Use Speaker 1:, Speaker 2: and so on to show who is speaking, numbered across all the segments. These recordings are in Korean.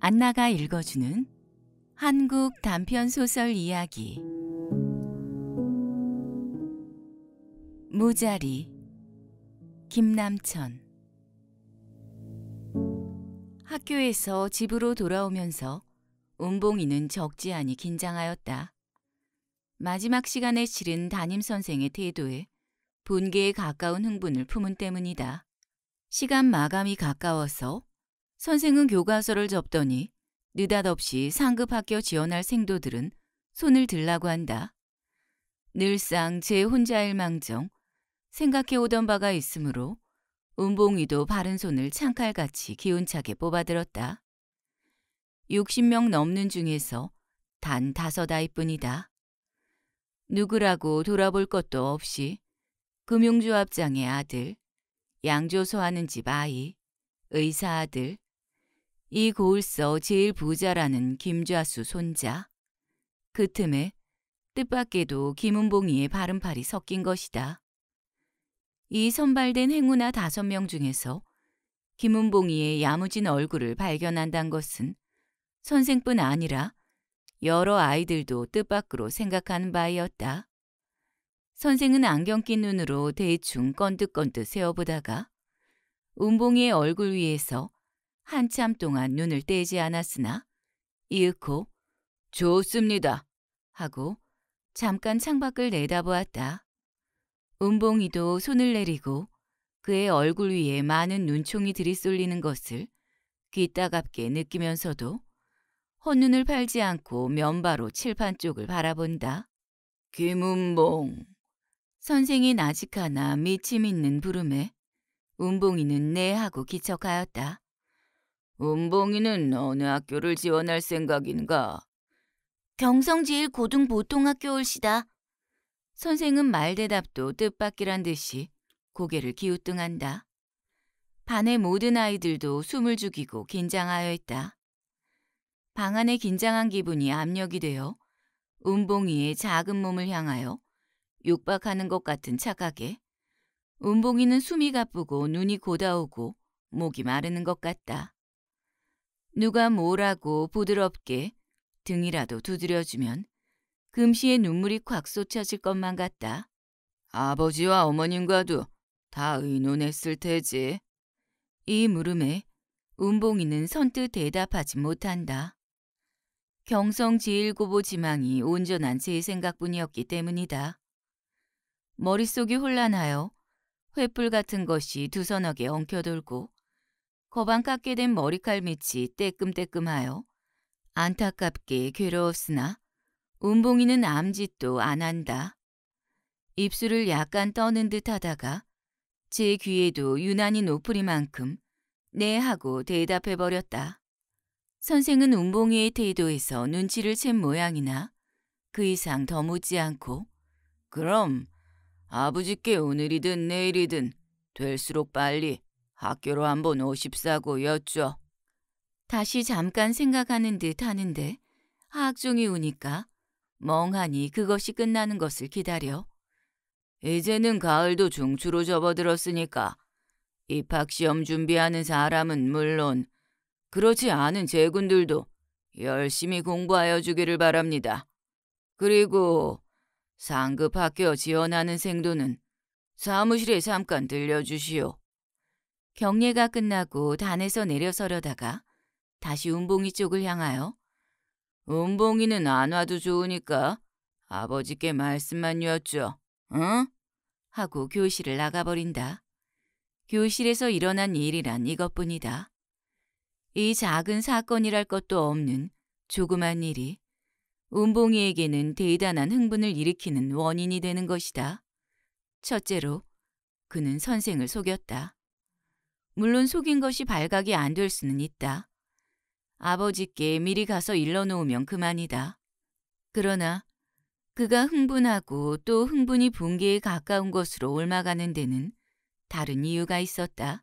Speaker 1: 안나가 읽어주는 한국 단편 소설 이야기 무자리 김남천 학교에서 집으로 돌아오면서 은봉이는 적지않이 긴장하였다. 마지막 시간에 실은 담임선생의 태도에 분개에 가까운 흥분을 품은 때문이다. 시간 마감이 가까워서 선생은 교과서를 접더니 느닷없이 상급학교 지원할 생도들은 손을 들라고 한다. 늘상 제 혼자일 망정 생각해오던 바가 있으므로 은봉이도 바른 손을 창칼같이 기운차게 뽑아들었다. 60명 넘는 중에서 단 다섯 아이뿐이다. 누구라고 돌아볼 것도 없이 금융조합장의 아들, 양조소하는 집 아이, 의사 아들, 이 고을서 제일 부자라는 김좌수 손자. 그 틈에 뜻밖에도 김은봉이의 바른팔이 섞인 것이다. 이 선발된 행운아 다섯 명 중에서 김은봉이의 야무진 얼굴을 발견한다는 것은 선생뿐 아니라 여러 아이들도 뜻밖으로 생각하는 바이었다. 선생은 안경 낀 눈으로 대충 건득건득 세어보다가 은봉이의 얼굴 위에서 한참 동안 눈을 떼지 않았으나 이윽고 좋습니다 하고 잠깐 창밖을 내다보았다. 은봉이도 손을 내리고 그의 얼굴 위에 많은 눈총이 들이쏠리는 것을 귀 따갑게 느끼면서도 헛눈을 팔지 않고 면바로 칠판 쪽을 바라본다. 김운봉. 선생이 나직하나 미침 있는 부름에 운봉이는 네 하고 기척하였다. 운봉이는 어느 학교를 지원할 생각인가? 경성지일 고등보통학교 올시다. 선생은 말 대답도 뜻밖이란 듯이 고개를 기우뚱한다. 반의 모든 아이들도 숨을 죽이고 긴장하여 있다. 방 안의 긴장한 기분이 압력이 되어 운봉이의 작은 몸을 향하여 육박하는것 같은 착각에 운봉이는 숨이 가쁘고 눈이 고다오고 목이 마르는 것 같다. 누가 뭐라고 부드럽게 등이라도 두드려주면 금시에 눈물이 콱 쏟쳐질 것만 같다. 아버지와 어머님과도 다 의논했을 테지. 이 물음에 운봉이는 선뜻 대답하지 못한다. 경성 제1고보 지망이 온전한 제 생각뿐이었기 때문이다. 머릿속이 혼란하여 횃불 같은 것이 두서너게 엉켜돌고 거방 깎게 된 머리칼 밑이 떼끔떼끔하여 안타깝게 괴로웠으나 운봉이는 암짓도 안 한다. 입술을 약간 떠는 듯 하다가 제 귀에도 유난히 높으리만큼 네 하고 대답해버렸다. 선생은 운봉이의 태도에서 눈치를 챈 모양이나 그 이상 더 묻지 않고 그럼 아버지께 오늘이든 내일이든 될수록 빨리 학교로 한번 오십사고 여쭈. 다시 잠깐 생각하는 듯 하는데 학종이우니까 멍하니 그것이 끝나는 것을 기다려. 이제는 가을도 중추로 접어들었으니까 입학시험 준비하는 사람은 물론 그렇지 않은 제군들도 열심히 공부하여 주기를 바랍니다. 그리고 상급 학교 지원하는 생도는 사무실에 잠깐 들려주시오. 경례가 끝나고 단에서 내려서려다가 다시 운봉이 쪽을 향하여 운봉이는 안 와도 좋으니까 아버지께 말씀만 여쭈, 응? 하고 교실을 나가버린다. 교실에서 일어난 일이란 이것뿐이다. 이 작은 사건이랄 것도 없는 조그만 일이 운봉이에게는 대단한 흥분을 일으키는 원인이 되는 것이다. 첫째로 그는 선생을 속였다. 물론 속인 것이 발각이 안 될 수는 있다. 아버지께 미리 가서 일러놓으면 그만이다. 그러나 그가 흥분하고 또 흥분이 붕괴에 가까운 것으로 옮아가는 데는 다른 이유가 있었다.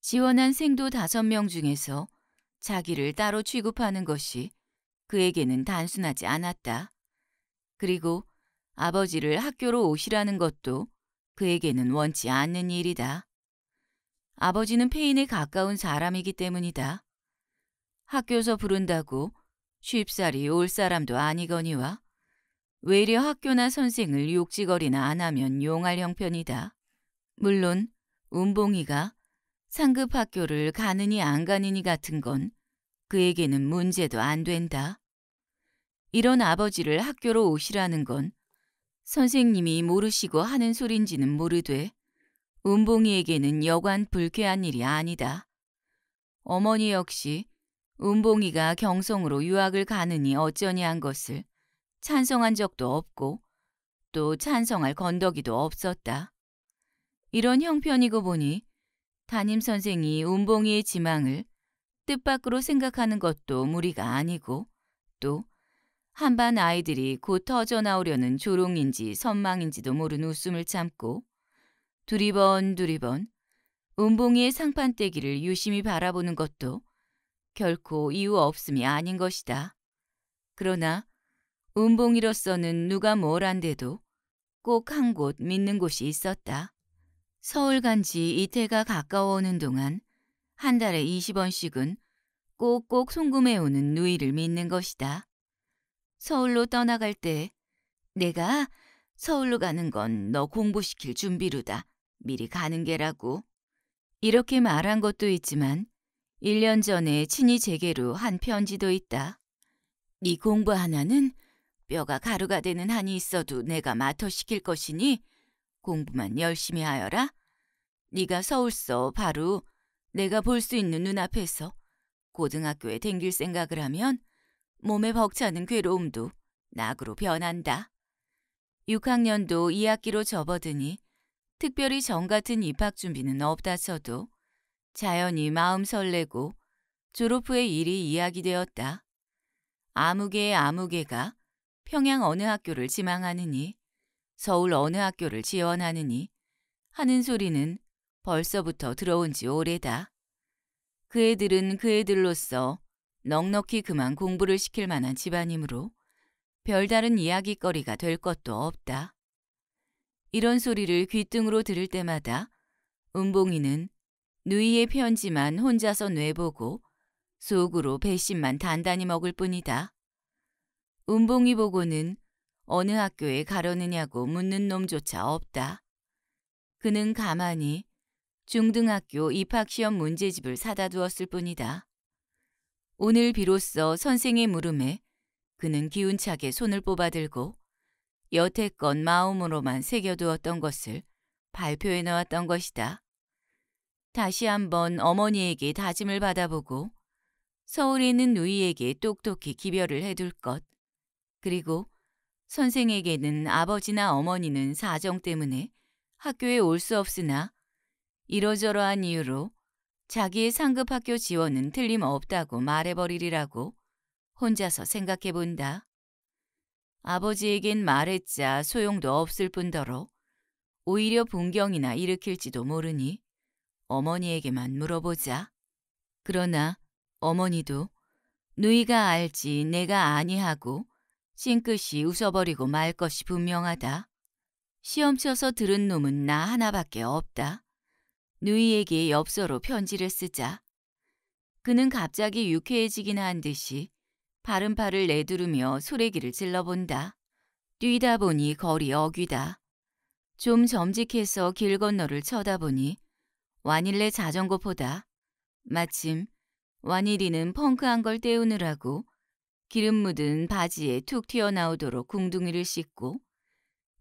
Speaker 1: 지원한 생도 다섯 명 중에서 자기를 따로 취급하는 것이 그에게는 단순하지 않았다. 그리고 아버지를 학교로 오시라는 것도 그에게는 원치 않는 일이다. 아버지는 페인에 가까운 사람이기 때문이다. 학교서 부른다고 쉽사리 올 사람도 아니거니와 외려 학교나 선생을 욕지거리나 안 하면 용할 형편이다. 물론 운봉이가 상급 학교를 가느니 안 가느니 같은 건 그에게는 문제도 안 된다. 이런 아버지를 학교로 오시라는 건 선생님이 모르시고 하는 소린지는 모르되 은봉이에게는 여간 불쾌한 일이 아니다. 어머니 역시 은봉이가 경성으로 유학을 가느니 어쩌니 한 것을 찬성한 적도 없고 또 찬성할 건더기도 없었다. 이런 형편이고 보니 담임 선생이 운봉이의 지망을 뜻밖으로 생각하는 것도 무리가 아니고 또 한반 아이들이 곧 터져 나오려는 조롱인지 선망인지도 모르는 웃음을 참고 두리번 두리번 운봉이의 상판대기를 유심히 바라보는 것도 결코 이유 없음이 아닌 것이다. 그러나 운봉이로서는 누가 뭘한대도꼭 한 곳 믿는 곳이 있었다. 서울 간 지 이태가 가까워오는 동안 한 달에 20원씩은 꼭꼭 송금해오는 누이를 믿는 것이다. 서울로 떠나갈 때 내가 서울로 가는 건 너 공부시킬 준비로다. 미리 가는 게라고. 이렇게 말한 것도 있지만 1년 전에 친히 제게로 한 편지도 있다. 네 공부 하나는 뼈가 가루가 되는 한이 있어도 내가 마터시킬 것이니 공부만 열심히 하여라. 네가 서울서 바로 내가 볼 수 있는 눈앞에서 고등학교에 댕길 생각을 하면 몸에 벅차는 괴로움도 낙으로 변한다. 6학년도 2학기로 접어드니 특별히 정 같은 입학 준비는 없다 쳐도 자연히 마음 설레고 졸업 후에 일이 이야기되었다. 아무개의 아무개가 평양 어느 학교를 지망하느니 서울 어느 학교를 지원하느니 하는 소리는 벌써부터 들어온 지 오래다. 그 애들은 그 애들로서 넉넉히 그만 공부를 시킬 만한 집안이므로 별다른 이야기거리가 될 것도 없다. 이런 소리를 귀등으로 들을 때마다 은봉이는 누이의 편지만 혼자서 뇌보고 속으로 배심만 단단히 먹을 뿐이다. 은봉이 보고는 어느 학교에 가려느냐고 묻는 놈조차 없다. 그는 가만히 중등학교 입학시험 문제집을 사다 두었을 뿐이다. 오늘 비로소 선생의 물음에 그는 기운차게 손을 뽑아들고 여태껏 마음으로만 새겨두었던 것을 발표해 놓았던 것이다. 다시 한번 어머니에게 다짐을 받아보고 서울에 있는 누이에게 똑똑히 기별을 해둘 것. 그리고 선생에게는 아버지나 어머니는 사정 때문에 학교에 올 수 없으나 이러저러한 이유로 자기의 상급 학교 지원은 틀림없다고 말해버리리라고 혼자서 생각해 본다. 아버지에겐 말했자 소용도 없을 뿐더러 오히려 분경이나 일으킬지도 모르니 어머니에게만 물어보자. 그러나 어머니도 누이가 알지 내가 아니하고 싱크시 웃어버리고 말 것이 분명하다. 시험쳐서 들은 놈은 나 하나밖에 없다. 누이에게 엽서로 편지를 쓰자. 그는 갑자기 유쾌해지기나 한 듯이 바른팔을 내두르며 소래기를 질러본다. 뛰다 보니 거리 어귀다. 좀 점직해서 길 건너를 쳐다보니 와닐레 자전거보다 마침 와닐이는 펑크한 걸 때우느라고 기름 묻은 바지에 툭 튀어나오도록 궁둥이를 씻고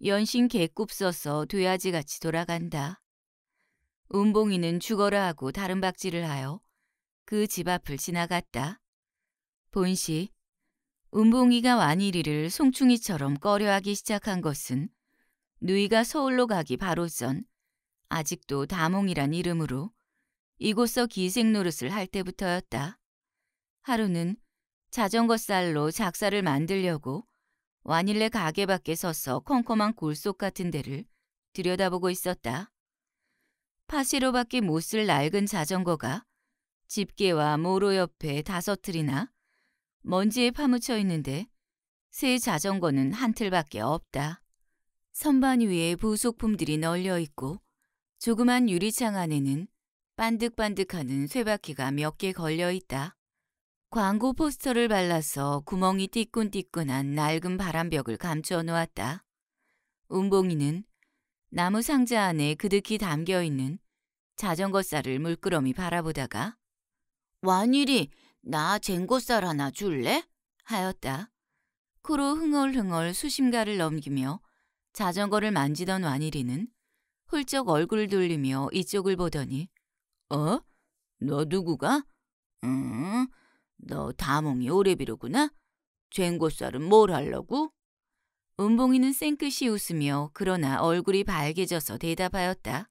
Speaker 1: 연신 개꿉 써서 돼지같이 돌아간다. 운봉이는 죽어라 하고 다른 박질을 하여 그 집 앞을 지나갔다. 본시 운봉이가 완일이를 송충이처럼 꺼려하기 시작한 것은 누이가 서울로 가기 바로 전 아직도 다몽이란 이름으로 이곳서 기생 노릇을 할 때부터였다. 하루는 자전거 쌀로 작사를 만들려고 와닐레 가게 밖에 서서 컴컴한 골속 같은 데를 들여다보고 있었다. 파시로밖에 못 쓸 낡은 자전거가 집게와 모로 옆에 다섯 틀이나 먼지에 파묻혀 있는데 새 자전거는 한 틀밖에 없다. 선반 위에 부속품들이 널려 있고 조그만 유리창 안에는 반득반득하는 쇠바퀴가 몇 개 걸려 있다. 광고 포스터를 발라서 구멍이 띠끈띠끈한 낡은 바람벽을 감추어 놓았다. 운봉이는 나무 상자 안에 그득히 담겨있는 자전거쌀을 물끄러미 바라보다가 완일이 나쟁고쌀 하나 줄래? 하였다. 코로 흥얼흥얼 수심가를 넘기며 자전거를 만지던 완일이는 훌쩍 얼굴을 돌리며 이쪽을 보더니 어? 너 누구가? 응? 음? 너 다몽이 오래비로구나? 쟁고살은 뭘 하려고? 은봉이는 생끝이 웃으며 그러나 얼굴이 밝아져서 대답하였다.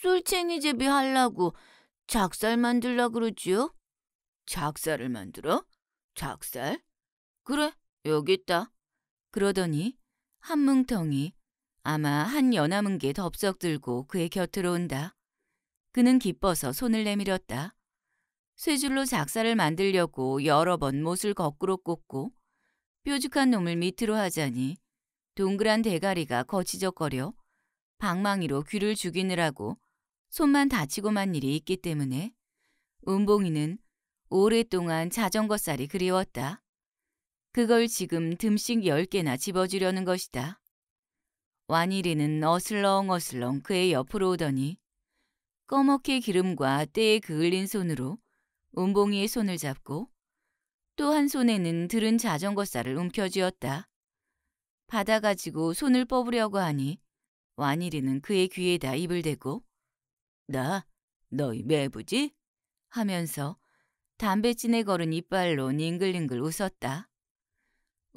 Speaker 1: 술챙이 제비 하려고 작살 만들라 그러지요? 작살을 만들어? 작살? 그래, 여기 있다. 그러더니 한 뭉텅이 아마 한 연화문 게 덥석 들고 그의 곁으로 온다. 그는 기뻐서 손을 내밀었다. 쇠 줄로 작사를 만들려고 여러 번 못을 거꾸로 꽂고 뾰족한 놈을 밑으로 하자니 동그란 대가리가 거치적거려 방망이로 귀를 죽이느라고 손만 다치고만 일이 있기 때문에 은봉이는 오랫동안 자전거살이 그리웠다. 그걸 지금 듬씩 열 개나 집어주려는 것이다. 완일이는 어슬렁어슬렁 그의 옆으로 오더니 꺼멓게 기름과 때에 그을린 손으로 은봉이의 손을 잡고 또 한 손에는 들은 자전거 쌀을 움켜쥐었다. 받아 가지고 손을 뽑으려고 하니 완일이는 그의 귀에다 입을 대고 나 너희 매부지? 하면서 담배진에 걸은 이빨로 닝글링글 웃었다.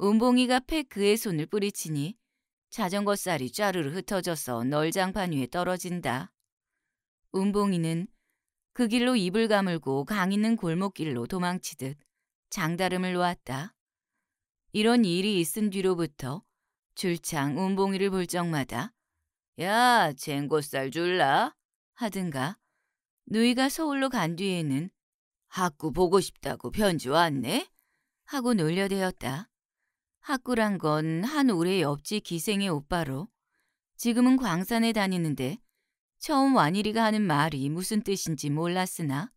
Speaker 1: 은봉이가 팩 그의 손을 뿌리치니 자전거 쌀이 짜르르 흩어져서 널장판 위에 떨어진다. 은봉이는 그 길로 입을 가물고 강 있는 골목길로 도망치듯 장다름을 놓았다. 이런 일이 있은 뒤로부터 줄창 운봉이를 볼 적마다 야, 쟁고쌀 줄라? 하든가 누이가 서울로 간 뒤에는 학구 보고 싶다고 편지 왔네? 하고 놀려대었다. 학구란 건 한 오래 옆집 기생의 오빠로 지금은 광산에 다니는데 처음 완일이가 하는 말이 무슨 뜻인지 몰랐으나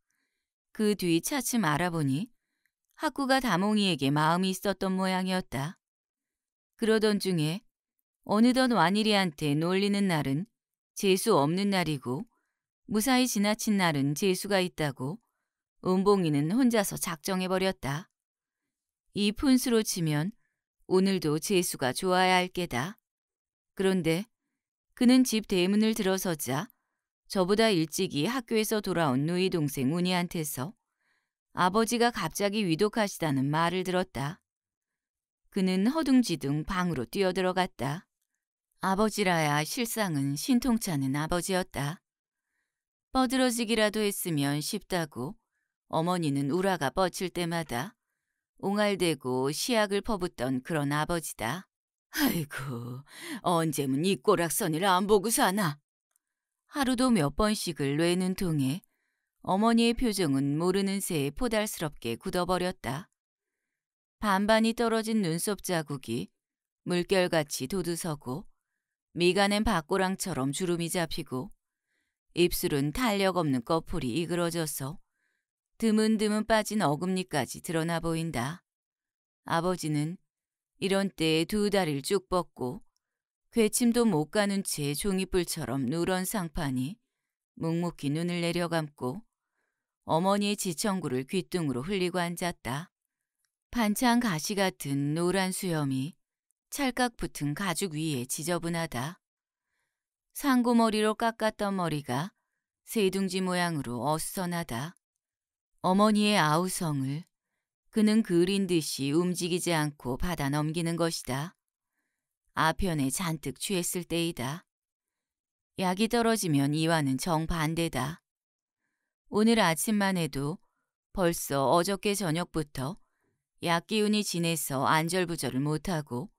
Speaker 1: 그 뒤 차츰 알아보니 학구가 다몽이에게 마음이 있었던 모양이었다. 그러던 중에 어느덧 완일이한테 놀리는 날은 재수 없는 날이고 무사히 지나친 날은 재수가 있다고 은봉이는 혼자서 작정해버렸다. 이 푼수로 치면 오늘도 재수가 좋아야 할 게다. 그런데 그는 집 대문을 들어서자 저보다 일찍이 학교에서 돌아온 누이 동생 운이한테서 아버지가 갑자기 위독하시다는 말을 들었다. 그는 허둥지둥 방으로 뛰어들어갔다. 아버지라야 실상은 신통찮은 아버지였다. 뻐드러지기라도 했으면 쉽다고 어머니는 우라가 뻗칠 때마다 옹알대고 시약을 퍼붓던 그런 아버지다. 아이고, 언제면 이 꼬락선이라 안 보고 사나. 하루도 몇 번씩을 뇌는 통에 어머니의 표정은 모르는 새에 포달스럽게 굳어버렸다. 반반이 떨어진 눈썹 자국이 물결같이 도두서고 미간엔 박고랑처럼 주름이 잡히고 입술은 탄력 없는 꺼풀이 이그러져서 드문드문 빠진 어금니까지 드러나 보인다. 아버지는 이런 때에 두 다리를 쭉 뻗고 회침도 못 가는 채 종이뿔처럼 누런 상판이 묵묵히 눈을 내려감고 어머니의 지청구를 귀뚱으로 흘리고 앉았다. 반찬 가시 같은 노란 수염이 찰깍 붙은 가죽 위에 지저분하다. 상고머리로 깎았던 머리가 세둥지 모양으로 어수선하다. 어머니의 아우성을 그는 그린 듯이 움직이지 않고 받아 넘기는 것이다. 아편에 잔뜩 취했을 때이다. 약이 떨어지면 이와는 정반대다. 오늘 아침만 해도 벌써 어저께 저녁부터 약 기운이 진해서 안절부절을 못하고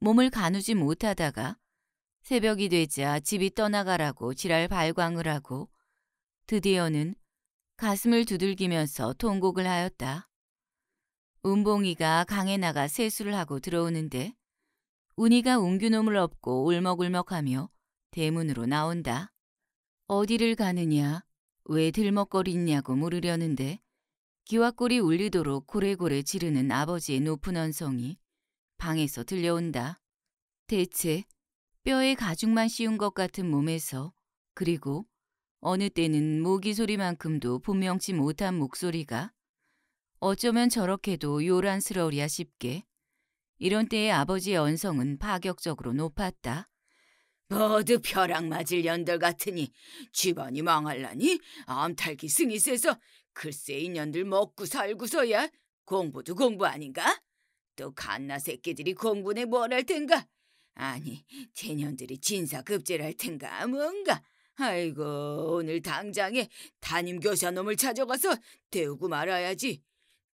Speaker 1: 몸을 가누지 못하다가 새벽이 되자 집이 떠나가라고 지랄 발광을 하고 드디어는 가슴을 두들기면서 통곡을 하였다. 운봉이가 강에 나가 세수를 하고 들어오는데 운이가 웅규놈을 업고 울먹울먹하며 대문으로 나온다. 어디를 가느냐? 왜 들먹거리냐고 물으려는데 기와골이 울리도록 고래고래 지르는 아버지의 높은 언성이 방에서 들려온다. 대체 뼈에 가죽만 씌운 것 같은 몸에서 그리고 어느 때는 모기 소리만큼도 분명치 못한 목소리가 어쩌면 저렇게도 요란스러우랴 싶게 이런 때에 아버지의 언성은 파격적으로 높았다.
Speaker 2: 모두 벼락 맞을 년들 같으니 집안이 망할라니 암탈기 승이 세서 글쎄 인년들 먹고 살고서야 공부도 공부 아닌가? 또 갓나 새끼들이 공부네 뭘 할 텐가? 아니 제년들이 진사급제를 할 텐가 뭔가 아이고 오늘 당장에 담임교사놈을 찾아가서 태우고 말아야지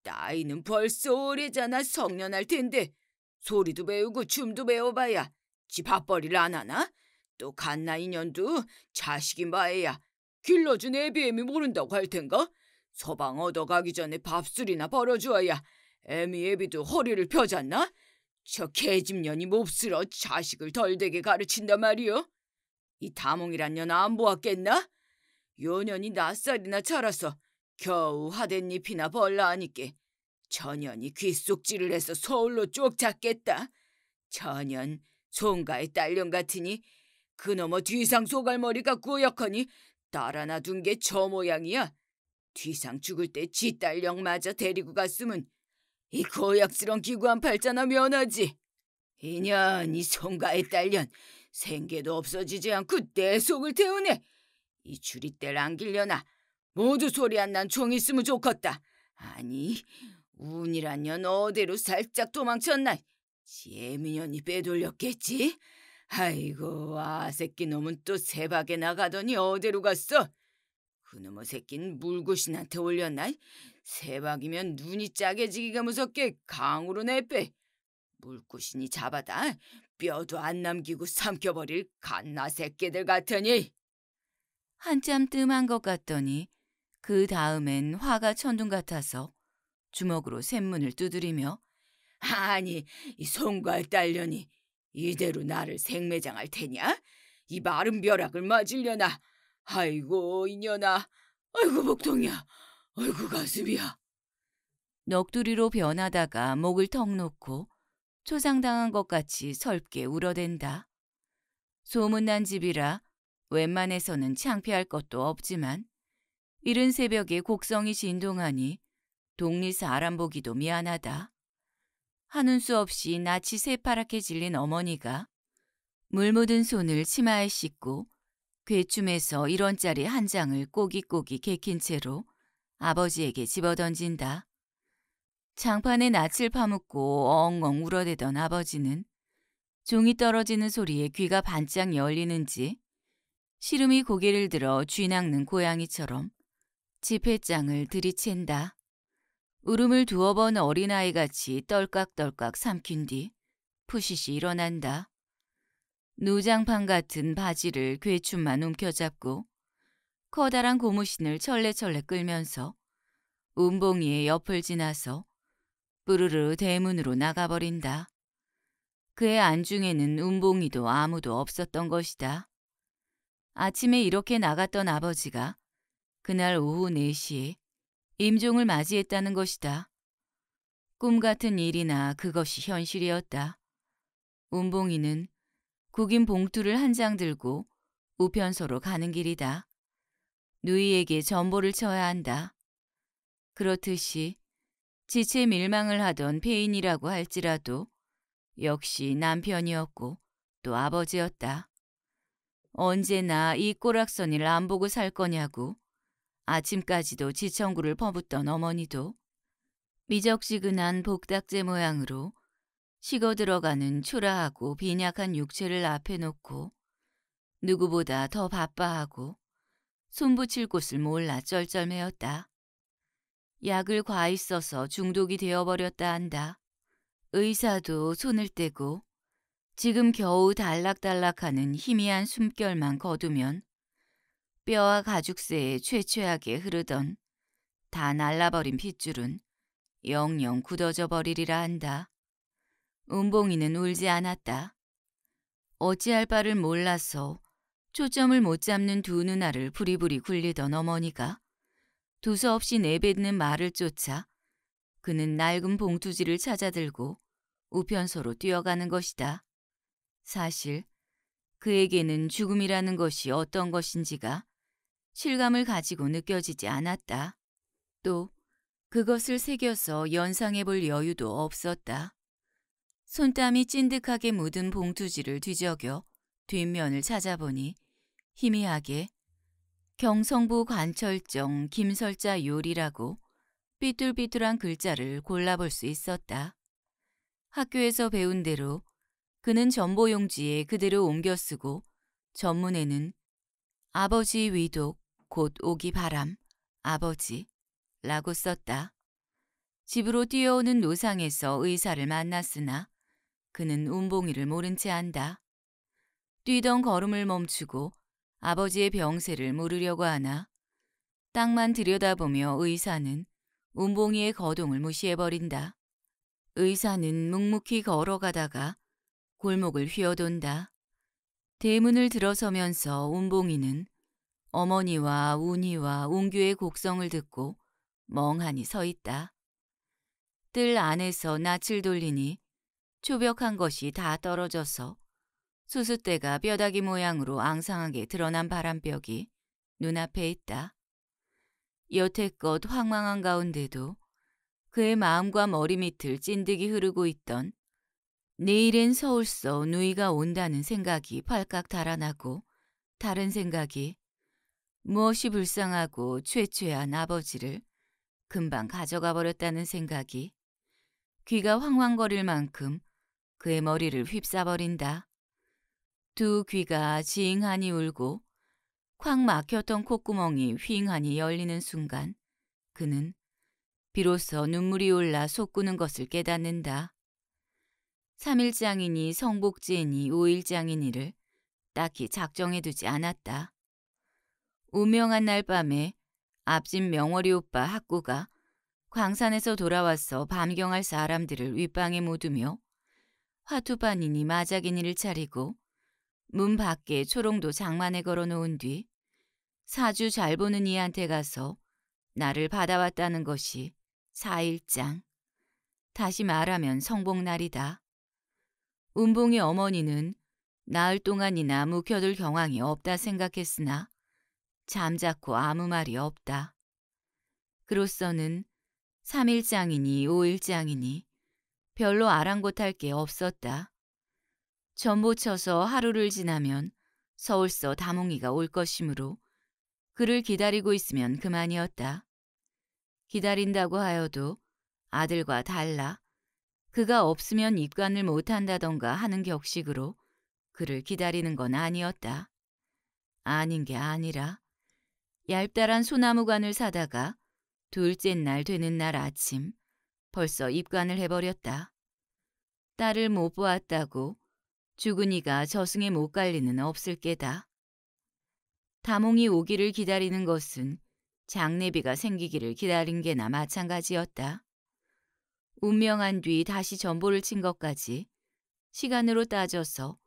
Speaker 2: 나이는 벌써 오래잖아 성년할 텐데 소리도 배우고 춤도 배워봐야 지 밥벌이를 안 하나? 또 갓나 인연도 자식인 바에야 길러준 애비애미 모른다고 할 텐가? 서방 얻어가기 전에 밥술이나 벌어주어야 애미애비도 허리를 펴잖나? 저 개집년이 몹쓸어 자식을 덜되게 가르친단 말이오이 다몽이란 년 안 보았겠나? 요년이 낯살이나 자라서 겨우 하된 잎이나 벌라 하니께 전연이 귓속질을 해서 서울로 쫓았겠다. 전연 송가의 딸년 같으니 그놈의 뒤상 소갈머리가 꾸역하니 따라나 둔 게 저 모양이야. 뒤상 죽을 때 지 딸령 마저 데리고 갔으면 이 고약스런 기구한 팔자나 면하지. 이년 이 송가의 딸년 생계도 없어지지 않고 내 속을 태우네. 이 줄이 떼를 안길려나 모두 소리 안 난총 있으면 좋겠다. 아니 운이란 년 어디로 살짝 도망쳤나. 예민연이 빼돌렸겠지? 아이고 아새끼 놈은 또세박에 나가더니 어디로 갔어? 그놈의 새끼는 물고신한테 올렸나? 세박이면 눈이 짜게지기가 무섭게 강으로 내빼. 물고신이 잡아다 뼈도 안 남기고 삼켜버릴 갓나 새끼들 같으니.
Speaker 1: 한참 뜸한 것 같더니 그 다음엔 화가 천둥 같아서 주먹으로 샘문을 두드리며
Speaker 2: 아니 이 송갈 딸려니 이대로 나를 생매장할 테냐? 이 마른 벼락을 맞으려나? 아이고 이년아, 아이고 복통이야, 아이고 가슴이야.
Speaker 1: 넋두리로 변하다가 목을 턱 놓고
Speaker 2: 초상당한
Speaker 1: 것 같이 설게 울어댄다. 소문난 집이라 웬만해서는 창피할 것도 없지만 이른 새벽에 곡성이 진동하니 동리사 아람보기도 미안하다. 하는 수 없이 낯이 새파랗게 질린 어머니가 물 묻은 손을 치마에 씻고 괴춤에서 1원짜리 한 장을 꼬기꼬기 개킨 채로 아버지에게 집어던진다. 장판에 낯을 파묻고 엉엉 울어대던 아버지는 종이 떨어지는 소리에 귀가 반짝 열리는지 시름이 고개를 들어 쥐 낚는 고양이처럼 지폐장을 들이챈다. 울음을 두어 번 어린아이같이 떨깍떨깍 삼킨 뒤 푸시시 일어난다. 노장판 같은 바지를 괴춤만 움켜잡고 커다란 고무신을 철레철레 끌면서 운봉이의 옆을 지나서 뿌르르 대문으로 나가버린다. 그의 안중에는 운봉이도 아무도 없었던 것이다. 아침에 이렇게 나갔던 아버지가 그날 오후 4시에 임종을 맞이했다는 것이다. 꿈 같은 일이나 그것이 현실이었다. 운봉이는 국인 봉투를 한 장 들고 우편소로 가는 길이다. 누이에게 전보를 쳐야 한다. 그렇듯이 지체 밀망을 하던 폐인이라고 할지라도 역시 남편이었고 또 아버지였다. 언제나 이 꼬락서니를 안 보고 살 거냐고 아침까지도 지청구를 퍼붓던 어머니도 미적지근한 복닥제 모양으로 식어 들어가는 초라하고 빈약한 육체를 앞에 놓고 누구보다 더 바빠하고 손붙일 곳을 몰라 쩔쩔매었다. 약을 과히 써서 중독이 되어버렸다 한다. 의사도 손을 떼고 지금 겨우 달락달락하는 희미한 숨결만 거두면 뼈와 가죽새에 최최하게 흐르던 다 날라버린 핏줄은 영영 굳어져 버리리라 한다. 은봉이는 울지 않았다. 어찌할 바를 몰라서 초점을 못 잡는 두 누나를 부리부리 굴리던 어머니가 두서없이 내뱉는 말을 쫓아 그는 낡은 봉투지를 찾아들고 우편소로 뛰어가는 것이다. 사실 그에게는 죽음이라는 것이 어떤 것인지가 실감을 가지고 느껴지지 않았다. 또 그것을 새겨서 연상해 볼 여유도 없었다. 손땀이 찐득하게 묻은 봉투지를 뒤적여 뒷면을 찾아보니 희미하게 경성부 관철정 김설자 요리라고 삐뚤삐뚤한 글자를 골라볼 수 있었다. 학교에서 배운 대로 그는 전보용지에 그대로 옮겨 쓰고 전문에는 아버지 위독 곧 오기 바람 아버지 라고 썼다. 집으로 뛰어오는 노상에서 의사를 만났으나 그는 운봉이를 모른 채 안다. 뛰던 걸음을 멈추고 아버지의 병세를 물으려고 하나 땅만 들여다보며 의사는 운봉이의 거동을 무시해버린다. 의사는 묵묵히 걸어가다가 골목을 휘어돈다. 대문을 들어서면서 운봉이는 어머니와 운이와 웅규의 곡성을 듣고 멍하니 서 있다. 뜰 안에서 낯을 돌리니 초벽한 것이 다 떨어져서 수수대가 뼈다귀 모양으로 앙상하게 드러난 바람벽이 눈앞에 있다. 여태껏 황망한 가운데도 그의 마음과 머리 밑을 찐득이 흐르고 있던 내일엔 서울서 누이가 온다는 생각이 발칵 달아나고 다른 생각이 무엇이 불쌍하고 최초한 아버지를 금방 가져가 버렸다는 생각이 귀가 황황거릴 만큼 그의 머리를 휩싸버린다. 두 귀가 지잉하니 울고 콱 막혔던 콧구멍이 휑잉하니 열리는 순간 그는 비로소 눈물이 올라 솟구는 것을 깨닫는다. 3일장이니 성복지이니 5일장이니를 딱히 작정해두지 않았다. 우명한 날 밤에 앞집 명월이 오빠 학구가 광산에서 돌아와서 밤경할 사람들을 윗방에 모두며 화투반이니 마작이니를 차리고 문 밖에 초롱도 장만에 걸어놓은 뒤 사주 잘 보는 이한테 가서 나를 받아왔다는 것이 4일장 다시 말하면 성복날이다. 은봉의 어머니는 나흘 동안이나 묵혀둘 경황이 없다 생각했으나 잠자코 아무 말이 없다. 그로서는 3일장이니 5일장이니 별로 아랑곳할 게 없었다. 전보 쳐서 하루를 지나면 서울서 다몽이가 올 것이므로 그를 기다리고 있으면 그만이었다. 기다린다고 하여도 아들과 달라 그가 없으면 입관을 못한다던가 하는 격식으로 그를 기다리는 건 아니었다. 아닌 게 아니라 얇다란 소나무관을 사다가 둘째 날 되는 날 아침 벌써 입관을 해버렸다. 딸을 못 보았다고 죽은 이가 저승에 못갈 리는 없을 게다. 다몽이 오기를 기다리는 것은 장례비가 생기기를 기다린 게나 마찬가지였다. 운명한 뒤 다시 전보를 친 것까지 시간으로 따져서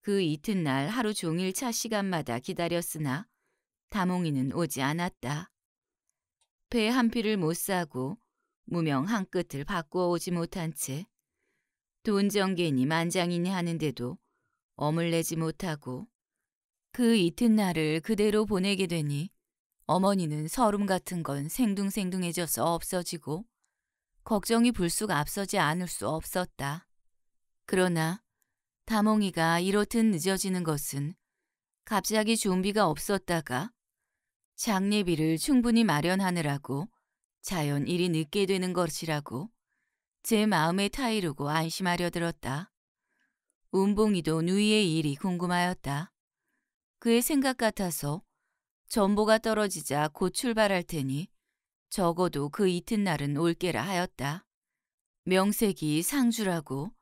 Speaker 1: 그 이튿날 하루 종일 차 시간마다 기다렸으나 다몽이는 오지 않았다. 배한 피를 못 사고 무명 한 끝을 바꾸어 오지 못한 채 돈정개니 만장이니 하는데도 어물 내지 못하고 그 이튿날을 그대로 보내게 되니 어머니는 서름 같은 건 생둥생둥해져서 없어지고 걱정이 불쑥 앞서지 않을 수 없었다. 그러나 다몽이가 이렇듯 늦어지는 것은 갑자기 준비가 없었다가 장례비를 충분히 마련하느라고 자연 일이 늦게 되는 것이라고 제 마음에 타이르고 안심하려 들었다. 운봉이도 누이의 일이 궁금하였다. 그의 생각 같아서 전보가 떨어지자 곧 출발할 테니 적어도 그 이튿날은 올게라 하였다. 명색이 상주라고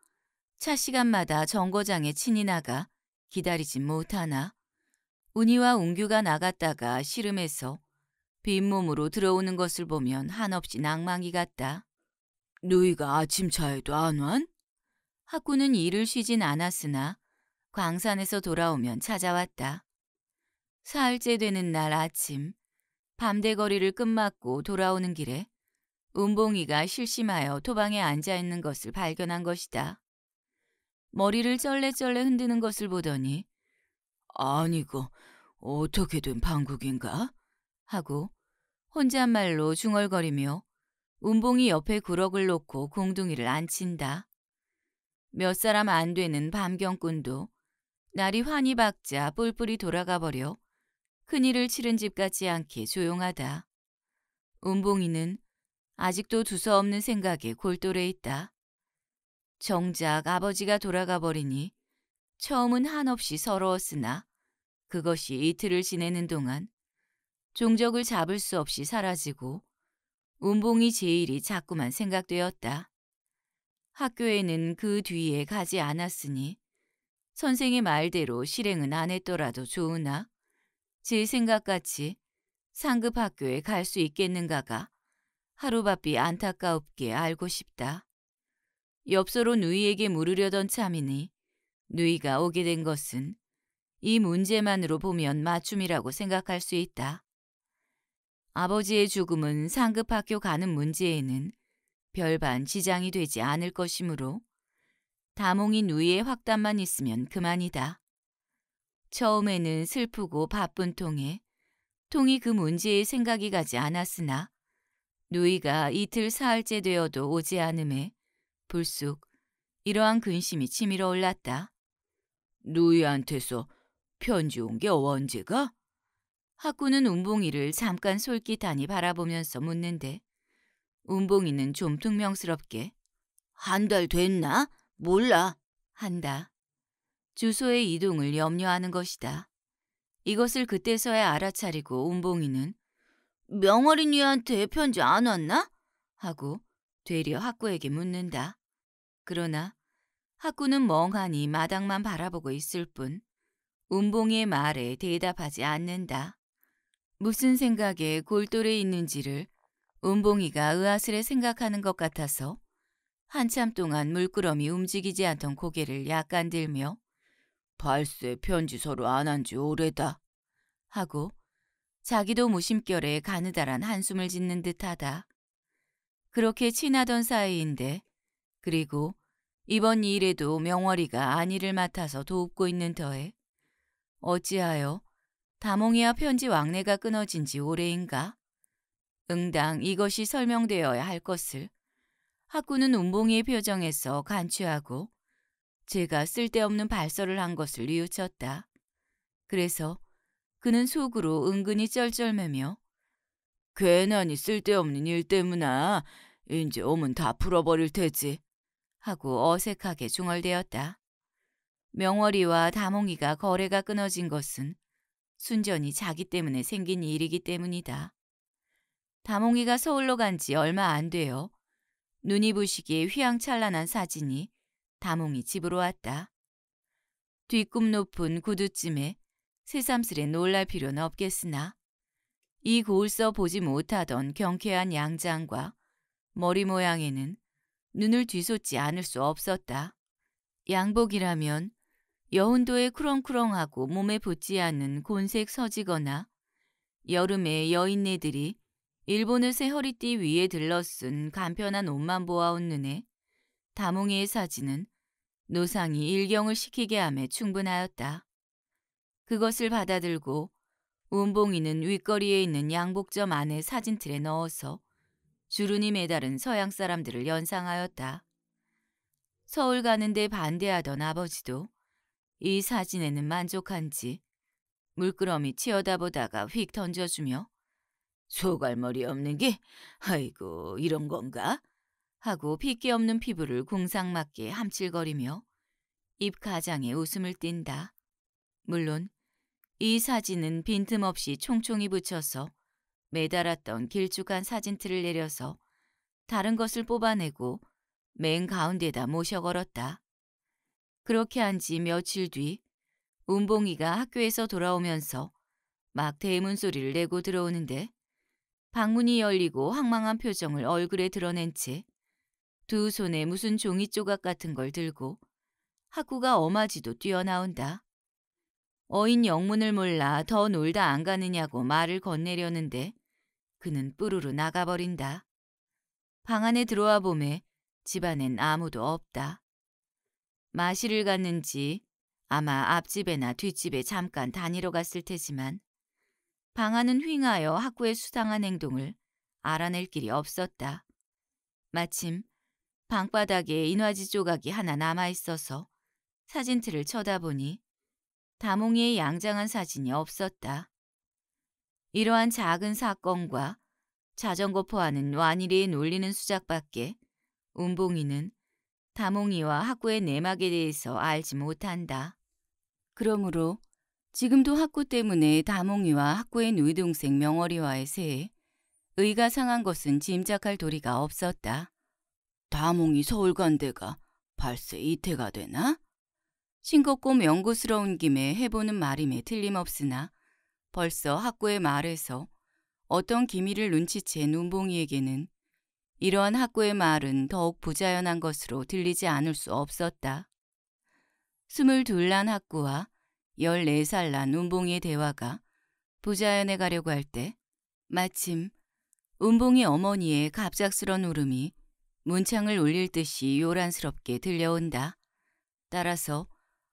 Speaker 1: 차 시간마다 정거장에 친히 나가 기다리진 못하나 운이와 웅규가 나갔다가 시름해서 빈몸으로 들어오는 것을 보면 한없이 낭망이 같다. 누이가 아침차에도 안 완? 학구는 일을 쉬진 않았으나 광산에서 돌아오면 찾아왔다. 사흘째 되는 날 아침 밤대거리를 끝맞고 돌아오는 길에 은봉이가 실심하여 토방에 앉아있는 것을 발견한 것이다. 머리를 쩔레쩔레 흔드는 것을 보더니 아니고 어떻게 된 방국인가? 하고 혼잣말로 중얼거리며 운봉이 옆에 구럭을 놓고 공둥이를 앉힌다. 몇 사람 안 되는 밤경꾼도 날이 환히 박자 뿔뿔이 돌아가 버려 큰일을 치른 집 같지 않게 조용하다. 은봉이는 아직도 두서없는 생각에 골똘해 있다. 정작 아버지가 돌아가 버리니 처음은 한없이 서러웠으나 그것이 이틀을 지내는 동안 종적을 잡을 수 없이 사라지고 운봉이 제일이 자꾸만 생각되었다. 학교에는 그 뒤에 가지 않았으니 선생의 말대로 실행은 안 했더라도 좋으나 제 생각같이 상급 학교에 갈 수 있겠는가가 하루바삐 안타까웁게 알고 싶다. 엽서로 누이에게 물으려던 참이니 누이가 오게 된 것은 이 문제만으로 보면 맞춤이라고 생각할 수 있다. 아버지의 죽음은 상급 학교 가는 문제에는 별반 지장이 되지 않을 것이므로 다몽이 누이의 확답만 있으면 그만이다. 처음에는 슬프고 바쁜 통에 통이 그 문제에 생각이 가지 않았으나 누이가 이틀 사흘째 되어도 오지 않음에 불쑥 이러한 근심이 치밀어 올랐다. 누이한테서 편지 온 게 언제가? 학구는 운봉이를 잠깐 솔깃하니 바라보면서 묻는데 운봉이는 좀 퉁명스럽게 한 달 됐나? 몰라 한다. 주소의 이동을 염려하는 것이다. 이것을 그때서야 알아차리고 운봉이는 명월이니한테 편지 안 왔나? 하고 되려 학구에게 묻는다. 그러나 학구는 멍하니 마당만 바라보고 있을 뿐운봉의 말에 대답하지 않는다. 무슨 생각에 골똘해 있는지를 운봉이가 의아스레 생각하는 것 같아서 한참 동안 물끄러미 움직이지 않던 고개를 약간 들며
Speaker 2: 발세 편지 서로 안한지 오래다.
Speaker 1: 하고 자기도 무심결에 가느다란 한숨을 짓는 듯하다. 그렇게 친하던 사이인데 그리고 이번 일에도 명월이가 안위를 맡아서 도웁고 있는 터에 어찌하여 다몽이와 편지 왕래가 끊어진 지 오래인가? 응당 이것이 설명되어야 할 것을 학구는 운봉이의 표정에서 간취하고 제가 쓸데없는 발설을 한 것을 뉘우쳤다. 그래서 그는 속으로 은근히 쩔쩔매며 괜한 이 쓸데없는 일 때문에 이제 오면 다 풀어버릴 테지 하고 어색하게 중얼대었다. 명월이와 다몽이가 거래가 끊어진 것은 순전히 자기 때문에 생긴 일이기 때문이다. 다몽이가 서울로 간 지 얼마 안 돼요. 눈이 부시기에 휘황찬란한 사진이 다몽이 집으로 왔다. 뒤꿈 높은 구두쯤에 새삼스레 놀랄 필요는 없겠으나 이 고울서 보지 못하던 경쾌한 양장과 머리 모양에는 눈을 뒤솟지 않을 수 없었다. 양복이라면 여운도에 크렁크렁하고 몸에 붙지 않는 곤색 서지거나 여름에 여인네들이 일본의 새 허리띠 위에 들러쓴 간편한 옷만 보아온 눈에 다몽이의 사진은 노상이 일경을 시키게 함에 충분하였다. 그것을 받아들고 운봉이는 윗거리에 있는 양복점 안에 사진틀에 넣어서 주 l u 이 매달은 서양 사람들을 연상하였다. 서울 가는데 반대하던 아버지도 이 사진에는 만족한지 물끄러미 치어다보다가 휙 던져주며 소갈머리 없는 게 아이고 이런 건가 하고 핏기 없는 피부를 궁상맞게함칠거리며입 가장에 웃음을 띈다. 물론 이 사진은 빈틈없이 총총히 붙여서 매달았던 길쭉한 사진틀을 내려서 다른 것을 뽑아내고 맨 가운데다 모셔 걸었다. 그렇게 한 지 며칠 뒤 운봉이가 학교에서 돌아오면서 막 대문 소리를 내고 들어오는데 방문이 열리고 황망한 표정을 얼굴에 드러낸 채두 손에 무슨 종이 조각 같은 걸 들고 학구가 어마지도 뛰어나온다. 어인 영문을 몰라 더 놀다 안 가느냐고 말을 건네려는데 그는 뿌르르 나가버린다. 방 안에 들어와 보매 집안엔 아무도 없다. 마실을 갔는지 아마 앞집에나 뒷집에 잠깐 다니러 갔을 테지만 방안은 휑하여 학구의 수상한 행동을 알아낼 길이 없었다. 마침 방바닥에 인화지 조각이 하나 남아있어서 사진틀을 쳐다보니 다몽이의 양장한 사진이 없었다. 이러한 작은 사건과 자전거 포하는 완일이에 놀리는 수작밖에 운봉이는 다몽이와 학구의 내막에 대해서 알지 못한다. 그러므로 지금도 학구 때문에 다몽이와 학구의 누이동생 명월이와의 새에 의가 상한 것은 짐작할 도리가 없었다. 다몽이 서울 간데가 발세 이태가 되나? 싱겁고 명구스러운 김에 해보는 말임에 틀림없으나 벌써 학구의 말에서 어떤 기미를 눈치챈 눈봉이에게는 이러한 학구의 말은 더욱 부자연한 것으로 들리지 않을 수 없었다. 스물둘 난 학구와 열네 살 난 운봉이의 대화가 부자연에 가려고 할 때 마침 운봉이 어머니의 갑작스런 울음이 문창을 울릴 듯이 요란스럽게 들려온다. 따라서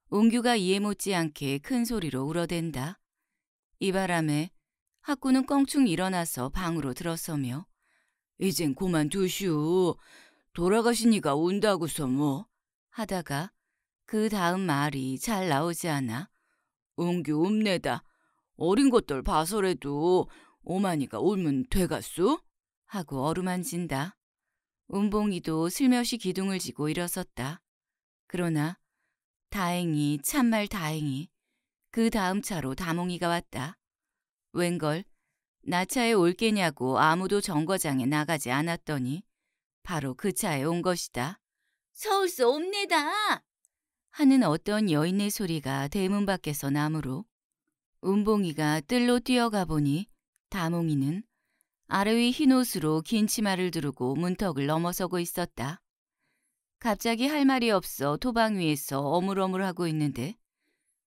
Speaker 1: 옹규가 이해 못지않게 큰 소리로 울어댄다. 이 바람에 학구는 껑충 일어나서 방으로 들어서며 이젠 그만두시오. 돌아가시니가 온다고서 뭐. 하다가 그 다음 말이 잘 나오지 않아. 옹규 읍내다. 어린 것들 봐서래도 오마니가 울면 되갔소 하고 어루만진다. 운봉이도 슬며시 기둥을 지고 일어섰다. 그러나 다행히 참말 다행히 그 다음 차로 다몽이가 왔다. 웬걸 나 차에 올 게냐고 아무도 정거장에 나가지 않았더니 바로 그 차에 온 것이다. 서울서 옵니다. 하는 어떤 여인의 소리가 대문 밖에서 나므로 운봉이가 뜰로 뛰어가 보니 다몽이는 아래 위 흰옷으로 긴 치마를 두르고 문턱을 넘어서고 있었다. 갑자기 할 말이 없어 토방 위에서 어물어물하고 있는데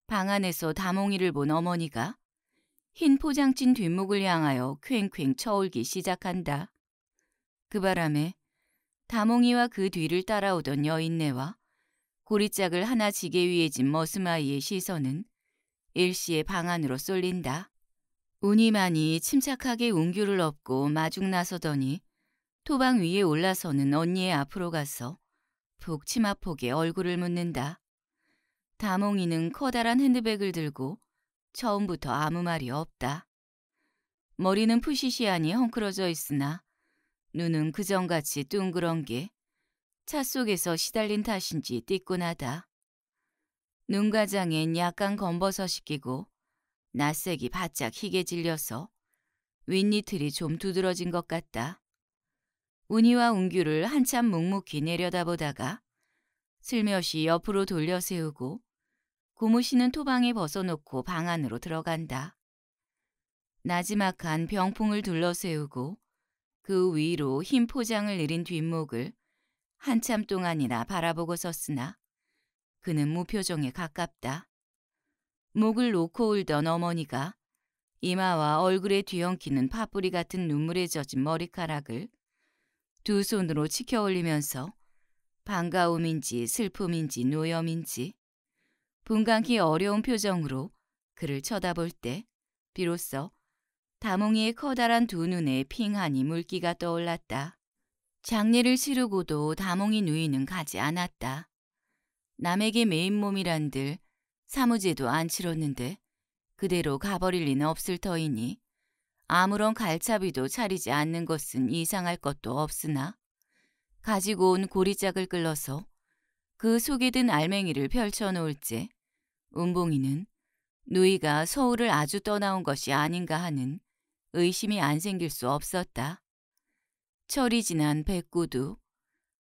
Speaker 1: 방 안에서 다몽이를 본 어머니가 흰 포장진 뒷목을 향하여 퀭퀭 쳐올기 시작한다. 그 바람에 다몽이와 그 뒤를 따라오던 여인네와 고리짝을 하나 지게 위에 진머슴아이의 시선은 일시에 방 안으로 쏠린다. 운이만이 침착하게 운규를 업고 마중 나서더니 토방 위에 올라서는 언니의 앞으로 가서 푹 치마폭에 얼굴을 묻는다. 다몽이는 커다란 핸드백을 들고 처음부터 아무 말이 없다. 머리는 푸시시하니 헝클어져 있으나 눈은 그전같이 둥그런 게 차 속에서 시달린 탓인지 띠꾼나다 눈가장엔 약간 검버섯이 끼고 낯색이 바짝 희게 질려서 윗니틀이 좀 두드러진 것 같다. 운이와 운규를 한참 묵묵히 내려다보다가 슬며시 옆으로 돌려 세우고 고무신은 토방에 벗어놓고 방 안으로 들어간다. 나지막한 병풍을 둘러세우고 그 위로 흰 포장을 내린 뒷목을 한참 동안이나 바라보고 섰으나 그는 무표정에 가깝다. 목을 놓고 울던 어머니가 이마와 얼굴에 뒤엉키는 파뿌리 같은 눈물에 젖은 머리카락을 두 손으로 치켜 올리면서 반가움인지 슬픔인지 노염인지 분간기 어려운 표정으로 그를 쳐다볼 때 비로소 다몽이의 커다란 두 눈에 핑하니 물기가 떠올랐다. 장례를 치르고도 다몽이 누이는 가지 않았다. 남에게 메인 몸이란들 사무제도 안 치렀는데 그대로 가버릴 리는 없을 터이니 아무런 갈차비도 차리지 않는 것은 이상할 것도 없으나 가지고 온 고리짝을 끌러서 그 속에 든 알맹이를 펼쳐놓을지 은봉이는 누이가 서울을 아주 떠나온 것이 아닌가 하는 의심이 안 생길 수 없었다. 철이 지난 백구두,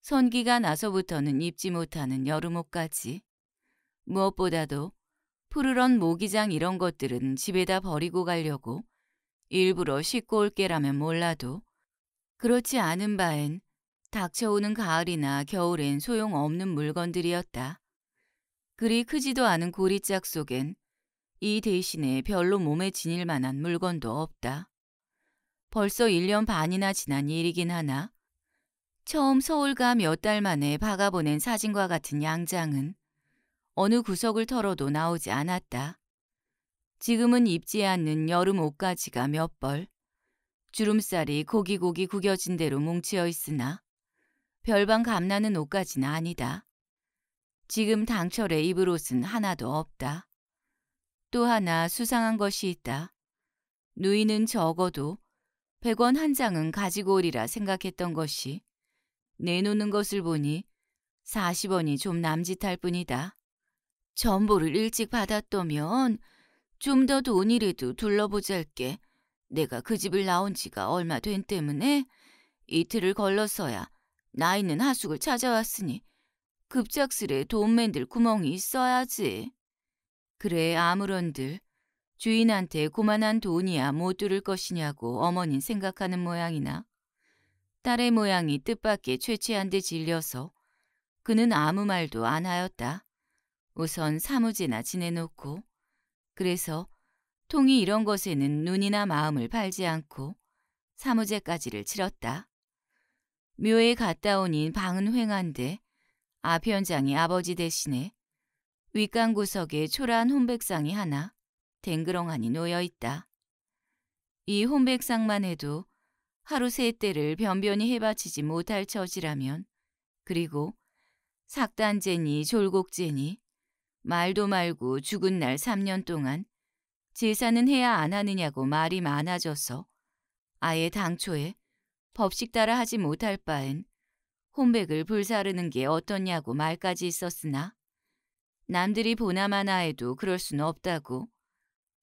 Speaker 1: 선기가 나서부터는 입지 못하는 여름옷까지 무엇보다도 푸르런 모기장 이런 것들은 집에다 버리고 가려고 일부러 씻고 올게라면 몰라도 그렇지 않은 바엔 닥쳐오는 가을이나 겨울엔 소용없는 물건들이었다. 그리 크지도 않은 고리짝 속엔 이 대신에 별로 몸에 지닐 만한 물건도 없다. 벌써 1년 반이나 지난 일이긴 하나 처음 서울 가 몇 달 만에 박아보낸 사진과 같은 양장은 어느 구석을 털어도 나오지 않았다. 지금은 입지 않는 여름 옷가지가 몇 벌, 주름살이 고기고기 구겨진 대로 뭉치어 있으나 별반 감나는 옷가지는 아니다. 지금 당철에 입을 옷은 하나도 없다. 또 하나 수상한 것이 있다. 누이는 적어도 백원 한 장은 가지고 오리라 생각했던 것이 내놓는 것을 보니 40원이 좀 남짓할 뿐이다. 전보를 일찍 받았더면 좀 더 돈이라도 둘러보잘게 내가 그 집을 나온 지가 얼마 된 때문에 이틀을 걸러서야 나 있는 하숙을 찾아왔으니 급작스레 돈 맨들 구멍이 있어야지. 그래 아무런들 주인한테 고만한 돈이야 못 들을 것이냐고 어머닌 생각하는 모양이나 딸의 모양이 뜻밖의 최치한데 질려서 그는 아무 말도 안 하였다. 우선 사무제나 지내놓고 그래서 통이 이런 것에는 눈이나 마음을 팔지 않고 사무제까지를 치렀다. 묘에 갔다 오니 방은 횡한데 앞 현장이 아버지 대신에 윗간 구석에 초라한 혼백상이 하나 댕그렁하니 놓여 있다. 이 혼백상만 해도 하루 세 때를 변변히 해바치지 못할 처지라면 그리고 삭단제니 졸곡제니 말도 말고 죽은 날 3년 동안 제사는 해야 안 하느냐고 말이 많아져서 아예 당초에 법식 따라 하지 못할 바엔 혼백을 불사르는 게 어떻냐고 말까지 있었으나 남들이 보나마나 해도 그럴 순 없다고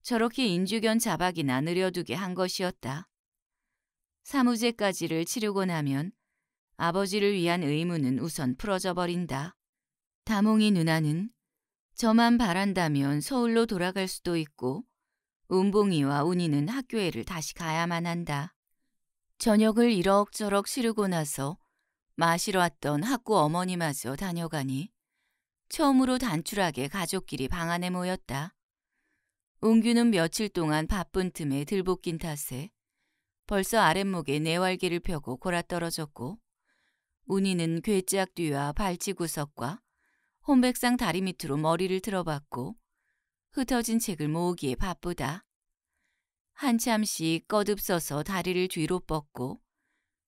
Speaker 1: 저렇게 인주견 자박이나 느려두게 한 것이었다. 사무제까지를 치르고 나면 아버지를 위한 의무는 우선 풀어져 버린다. 다몽이 누나는 저만 바란다면 서울로 돌아갈 수도 있고 은봉이와 운이는 학교에를 다시 가야만 한다. 저녁을 이럭저럭 치르고 나서 마시러 왔던 학구 어머니마저 다녀가니 처음으로 단출하게 가족끼리 방 안에 모였다. 웅규는 며칠 동안 바쁜 틈에 들볶인 탓에 벌써 아랫목에 내활기를 펴고 골아떨어졌고 운이는 괴짝 뒤와 발치구석과 혼백상 다리 밑으로 머리를 들어봤고 흩어진 책을 모으기에 바쁘다. 한참씩 꺼듭서서 다리를 뒤로 뻗고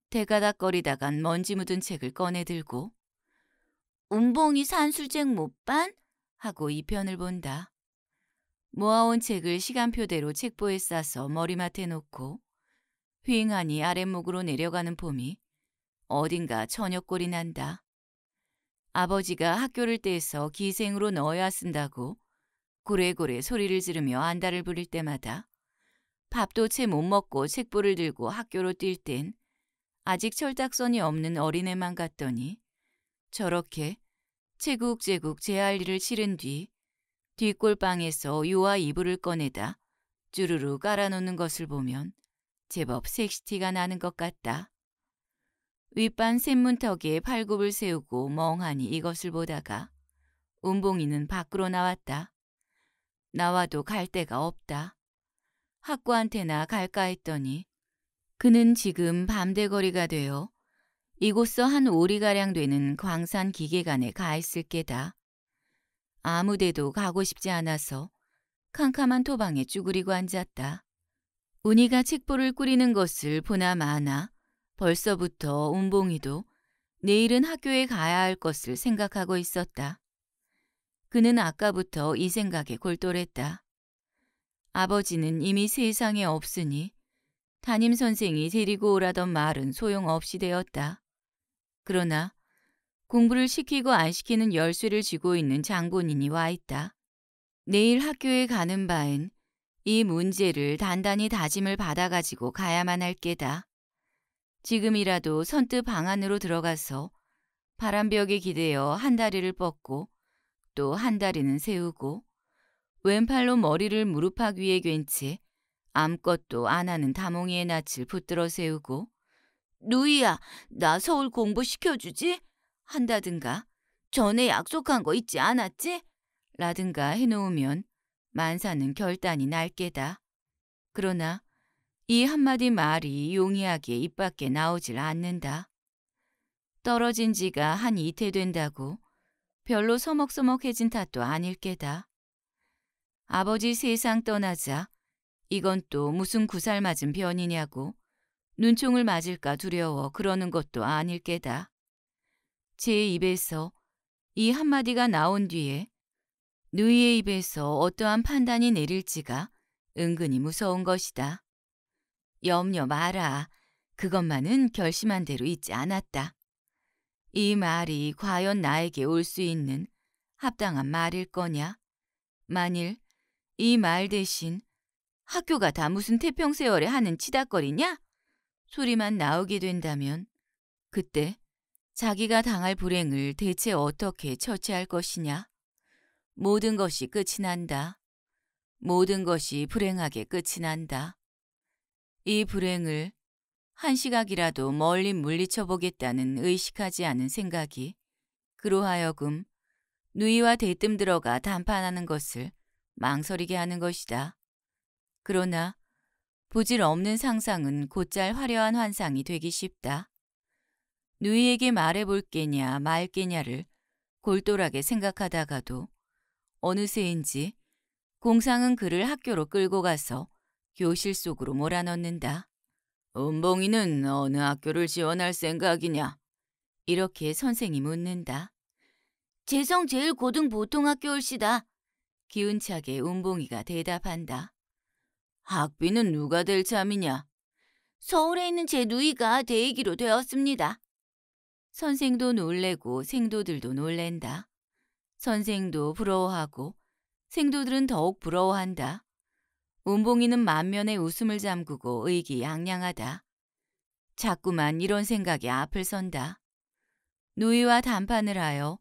Speaker 1: 대가닥거리다간 먼지 묻은 책을 꺼내들고 운봉이 산술쟁 못반? 하고 이 편을 본다. 모아온 책을 시간표대로 책보에 싸서 머리맡에 놓고 휑하니 아랫목으로 내려가는 봄이 어딘가 저녁골이 난다. 아버지가 학교를 떼서 기생으로 넣어야 쓴다고 고래고래 소리를 지르며 안달을 부릴 때마다 밥도 채 못 먹고 책보를 들고 학교로 뛸 땐 아직 철딱선이 없는 어린애만 같더니 저렇게 제국제국 제할일을 치른 뒤 뒷골방에서 요아 이불을 꺼내다 주르르 깔아놓는 것을 보면 제법 섹시티가 나는 것 같다. 윗반 샘문턱에 팔굽을 세우고 멍하니 이것을 보다가 운봉이는 밖으로 나왔다. 나와도 갈 데가 없다. 학구한테나 갈까 했더니 그는 지금 밤대거리가 되어 이곳서 한 오리가량 되는 광산 기계관에 가 있을 게다. 아무데도 가고 싶지 않아서 캄캄한 토방에 쭈그리고 앉았다. 운이가 책보를 꾸리는 것을 보나 마나 벌써부터 운봉이도 내일은 학교에 가야 할 것을 생각하고 있었다. 그는 아까부터 이 생각에 골똘했다. 아버지는 이미 세상에 없으니 담임 선생이 데리고 오라던 말은 소용없이 되었다. 그러나 공부를 시키고 안 시키는 열쇠를 쥐고 있는 장본인이 와 있다. 내일 학교에 가는 바엔 이 문제를 단단히 다짐을 받아가지고 가야만 할 게다. 지금이라도 선뜻 방 안으로 들어가서 바람벽에 기대어 한 다리를 뻗고 또 한 다리는 세우고 왼팔로 머리를 무릎팍 위에 괜채 아무것도 안 하는 다몽이의 낯을 붙들어 세우고 누이야 나 서울 공부시켜주지? 한다든가 전에 약속한 거 잊지 않았지? 라든가 해놓으면 만사는 결단이 날 게다. 그러나 이 한마디 말이 용이하게 입 밖에 나오질 않는다. 떨어진 지가 한 이태 된다고 별로 서먹서먹해진 탓도 아닐 게다. 아버지 세상 떠나자 이건 또 무슨 구살 맞은 변이냐고 눈총을 맞을까 두려워 그러는 것도 아닐 게다. 제 입에서 이 한마디가 나온 뒤에 누이의 입에서 어떠한 판단이 내릴지가 은근히 무서운 것이다. 염려 마라. 그것만은 결심한 대로 있지 않았다. 이 말이 과연 나에게 올 수 있는 합당한 말일 거냐? 만일 이 말 대신 학교가 다 무슨 태평세월에 하는 치닥거리냐? 소리만 나오게 된다면 그때 자기가 당할 불행을 대체 어떻게 처치할 것이냐? 모든 것이 끝이 난다. 모든 것이 불행하게 끝이 난다. 이 불행을 한 시각이라도 멀리 물리쳐 보겠다는 의식하지 않은 생각이 그로하여금 누이와 대뜸 들어가 담판하는 것을 망설이게 하는 것이다. 그러나 부질 없는 상상은 곧잘 화려한 환상이 되기 쉽다. 누이에게 말해볼 게냐 말 게냐를 골똘하게 생각하다가도 어느새인지 공상은 그를 학교로 끌고 가서 교실 속으로 몰아넣는다. 은봉이는 어느 학교를 지원할 생각이냐? 이렇게 선생이 묻는다. 재성 제일 고등 보통학교올시다. 기운차게 은봉이가 대답한다. 학비는 누가 될 참이냐? 서울에 있는 제 누이가 대기로 되었습니다. 선생도 놀래고 생도들도 놀랜다. 선생도 부러워하고 생도들은 더욱 부러워한다. 운봉이는 만면에 웃음을 잠그고 의기양양하다. 자꾸만 이런 생각이 앞을 선다. 누이와 담판을 하여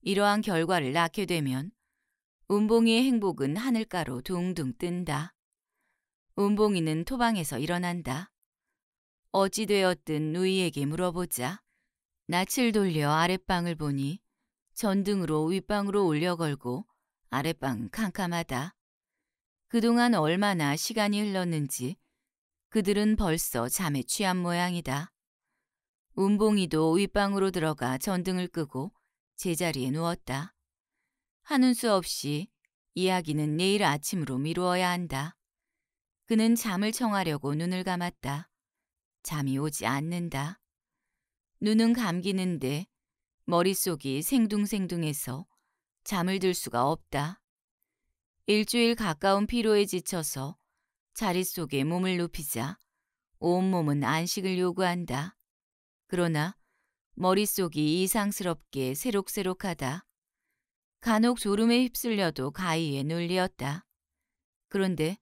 Speaker 1: 이러한 결과를 낳게 되면 운봉이의 행복은 하늘가로 둥둥 뜬다. 운봉이는 토방에서 일어난다. 어찌되었든 누이에게 물어보자. 낯을 돌려 아랫방을 보니 전등으로 윗방으로 올려 걸고 아랫방 캄캄하다. 그동안 얼마나 시간이 흘렀는지 그들은 벌써 잠에 취한 모양이다. 운봉이도 윗방으로 들어가 전등을 끄고 제자리에 누웠다. 하는 수 없이 이야기는 내일 아침으로 미루어야 한다. 그는 잠을 청하려고 눈을 감았다. 잠이 오지 않는다. 눈은 감기는데 머릿속이 생둥생둥해서 잠을 들 수가 없다. 일주일 가까운 피로에 지쳐서 자리 속에 몸을 눕히자 온몸은 안식을 요구한다. 그러나 머릿속이 이상스럽게 새록새록하다. 간혹 졸음에 휩쓸려도 가위에 눌리었다. 그런데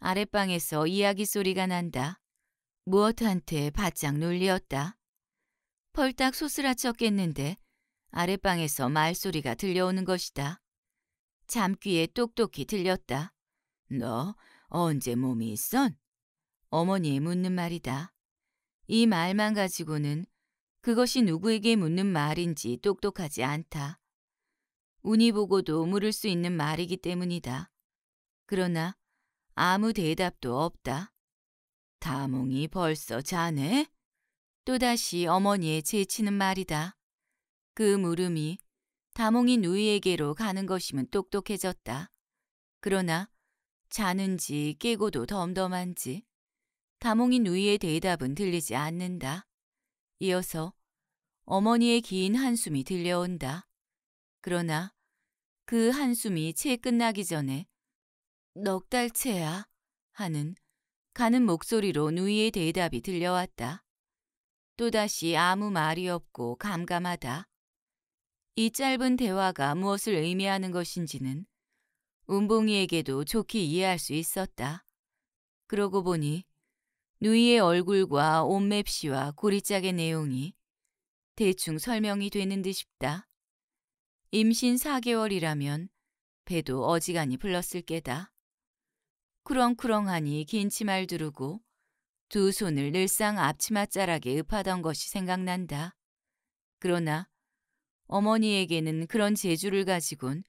Speaker 1: 아랫방에서 이야기 소리가 난다. 무엇한테 바짝 눌리었다. 펄딱 소스라쳤겠는데 아랫방에서 말소리가 들려오는 것이다. 잠귀에 똑똑히 들렸다. 너 언제 몸이 있선? 어머니의 묻는 말이다. 이 말만 가지고는 그것이 누구에게 묻는 말인지 똑똑하지 않다. 운이 보고도 물을 수 있는 말이기 때문이다. 그러나 아무 대답도 없다. 다몽이 벌써 자네? 또다시 어머니의 재치는 말이다. 그 물음이 다몽이 누이에게로 가는 것이면 똑똑해졌다. 그러나 자는지 깨고도 덤덤한지 다몽이 누이의 대답은 들리지 않는다. 이어서 어머니의 긴 한숨이 들려온다. 그러나 그 한숨이 채 끝나기 전에 넉 달채야 하는 가는 목소리로 누이의 대답이 들려왔다. 또다시 아무 말이 없고 감감하다. 이 짧은 대화가 무엇을 의미하는 것인지는 운봉이에게도 좋게 이해할 수 있었다. 그러고 보니 누이의 얼굴과 옷맵시와 고리짝의 내용이 대충 설명이 되는 듯 싶다. 임신 4개월이라면 배도 어지간히 불렀을 게다 쿠렁쿠렁하니 긴 치마를 두르고 두 손을 늘상 앞치마 자락에 읍하던 것이 생각난다. 그러나 어머니에게는 그런 재주를 가지곤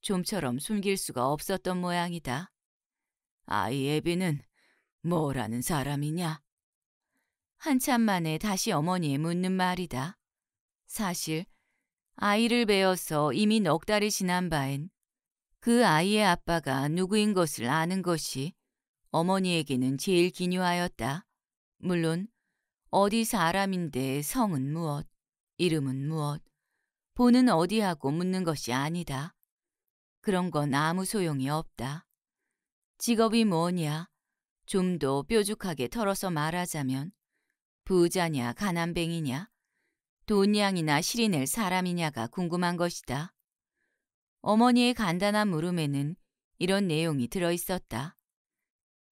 Speaker 1: 좀처럼 숨길 수가 없었던 모양이다. 아이 애비는 뭐라는 사람이냐? 한참 만에 다시 어머니에 묻는 말이다. 사실 아이를 베어서 이미 넉 달이 지난 바엔 그 아이의 아빠가 누구인 것을 아는 것이 어머니에게는 제일 기묘하였다. 물론 어디 사람인데 성은 무엇, 이름은 무엇, 보는 어디하고 묻는 것이 아니다. 그런 건 아무 소용이 없다. 직업이 뭐냐? 좀 더 뾰족하게 털어서 말하자면 부자냐 가난뱅이냐 돈양이나 실인을 사람이냐가 궁금한 것이다. 어머니의 간단한 물음에는 이런 내용이 들어있었다.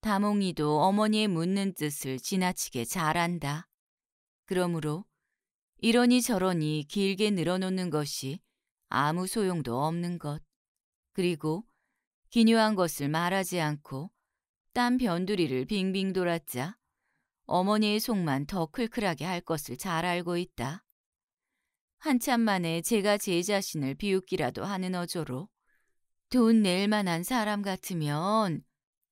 Speaker 1: 다몽이도 어머니의 묻는 뜻을 지나치게 잘 안다. 그러므로 이러니 저러니 길게 늘어놓는 것이 아무 소용도 없는 것. 그리고 기묘한 것을 말하지 않고 땀 변두리를 빙빙 돌았자 어머니의 속만 더 클클하게 할 것을 잘 알고 있다. 한참 만에 제가 제 자신을 비웃기라도 하는 어조로 돈 낼 만한 사람 같으면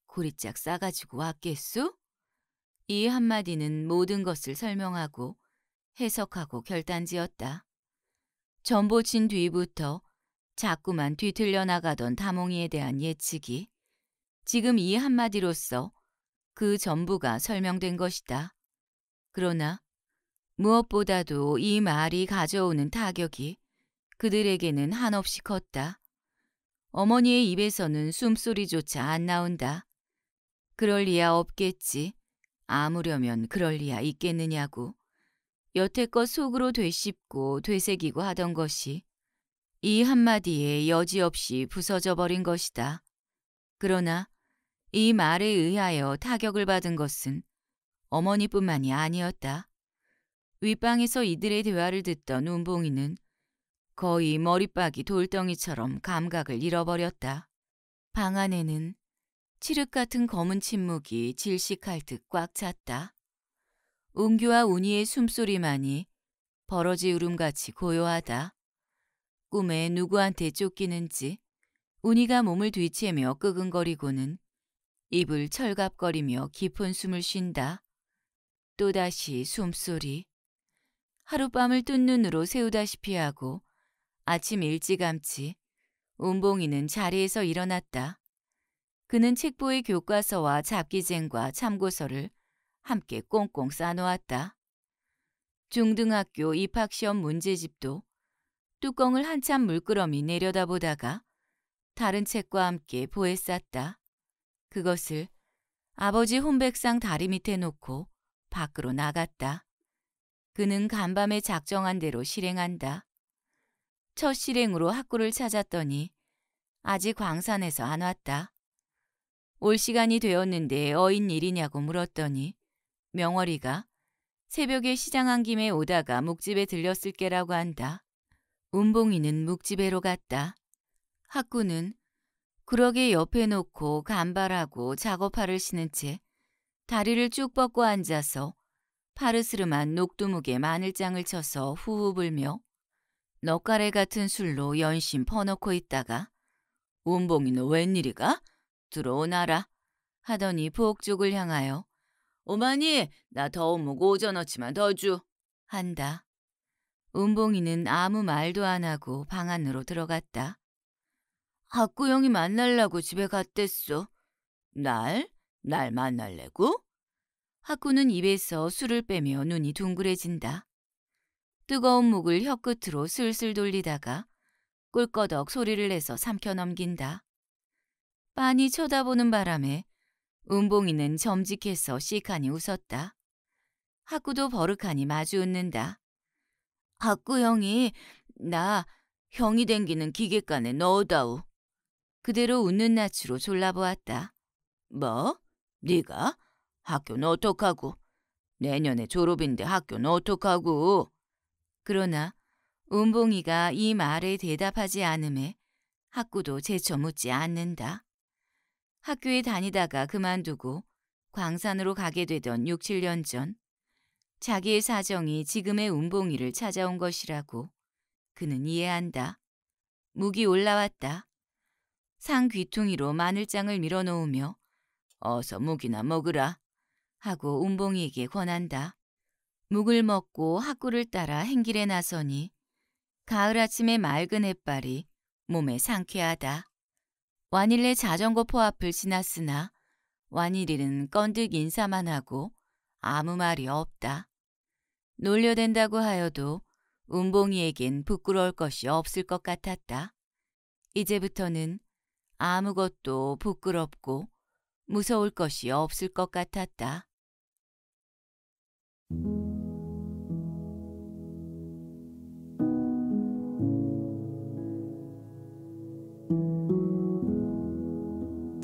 Speaker 1: 고리짝 싸가지고 왔겠수? 이 한마디는 모든 것을 설명하고 해석하고 결단지었다. 전보친 뒤부터 자꾸만 뒤틀려 나가던 다몽이에 대한 예측이 지금 이한마디로서그 전부가 설명된 것이다. 그러나 무엇보다도 이 말이 가져오는 타격이 그들에게는 한없이 컸다. 어머니의 입에서는 숨소리조차 안 나온다. 그럴 리야 없겠지. 아무려면 그럴 리야 있겠느냐고. 여태껏 속으로 되씹고 되새기고 하던 것이 이 한마디에 여지없이 부서져 버린 것이다. 그러나 이 말에 의하여 타격을 받은 것은 어머니뿐만이 아니었다. 윗방에서 이들의 대화를 듣던 운봉이는 거의 머리박이 돌덩이처럼 감각을 잃어버렸다. 방 안에는 칠흑 같은 검은 침묵이 질식할 듯 꽉 찼다. 은규와 운이의 숨소리만이 버러지 울음같이 고요하다. 꿈에 누구한테 쫓기는지 운이가 몸을 뒤치며 끄근거리고는 입을 철갑거리며 깊은 숨을 쉰다. 또다시 숨소리. 하룻밤을 뜬 눈으로 세우다시피 하고 아침 일찌감치 운봉이는 자리에서 일어났다. 그는 책보의 교과서와 잡기쟁과 참고서를 함께 꽁꽁 싸놓았다. 중등학교 입학시험 문제집도 뚜껑을 한참 물끄러미 내려다보다가 다른 책과 함께 보에 쌌다. 그것을 아버지 혼백상 다리 밑에 놓고 밖으로 나갔다. 그는 간밤에 작정한 대로 실행한다. 첫 실행으로 학구를 찾았더니 아직 광산에서 안 왔다. 올 시간이 되었는데 어인 일이냐고 물었더니 명월이가 새벽에 시장한 김에 오다가 묵집에 들렸을 게라고 한다. 운봉이는 묵집에로 갔다. 학구는 그러게 옆에 놓고 간발하고 작업화를 신은 채 다리를 쭉 뻗고 앉아서 파르스름한 녹두묵에 마늘장을 쳐서 후후 불며 넉가래 같은 술로 연신 퍼놓고 있다가 운봉이는 웬일이가? 들어오나라 하더니 부엌 쪽을 향하여 오마니, 나 더운 고 오전어치만 더 주. 한다. 은봉이는 아무 말도 안 하고 방 안으로 들어갔다. 학구형이 만날라고 집에 갔댔소 날? 날 만날래고? 학구는 입에서 술을 빼며 눈이 둥그레진다. 뜨거운 목을 혀끝으로 슬슬 돌리다가 꿀꺼덕 소리를 내서 삼켜 넘긴다. 빤히 쳐다보는 바람에 은봉이는 점직해서 시칸이 웃었다. 학구도 버릇하니 마주 웃는다. 학구 형이 나 형이 댕기는 기계간에 넣어다오. 그대로 웃는 낯으로 졸라보았다. 뭐? 네가? 학교는 어떡하고? 내년에 졸업인데 학교는 어떡하고? 그러나 은봉이가 이 말에 대답하지 않음에 학구도 재쳐 묻지 않는다. 학교에 다니다가 그만두고 광산으로 가게 되던 6, 7년 전 자기의 사정이 지금의 운봉이를 찾아온 것이라고 그는 이해한다. 무기 올라왔다. 상 귀퉁이로 마늘장을 밀어놓으며 어서 무기나 먹으라 하고 운봉이에게 권한다. 묵을 먹고 학구를 따라 행길에 나서니 가을 아침의 맑은 햇발이 몸에 상쾌하다. 완일의 자전거 포앞을 지났으나 완일이는 건득 인사만 하고 아무 말이 없다. 놀려댄다고 하여도 운봉이에겐 부끄러울 것이 없을 것 같았다. 이제부터는 아무것도 부끄럽고 무서울 것이 없을 것 같았다.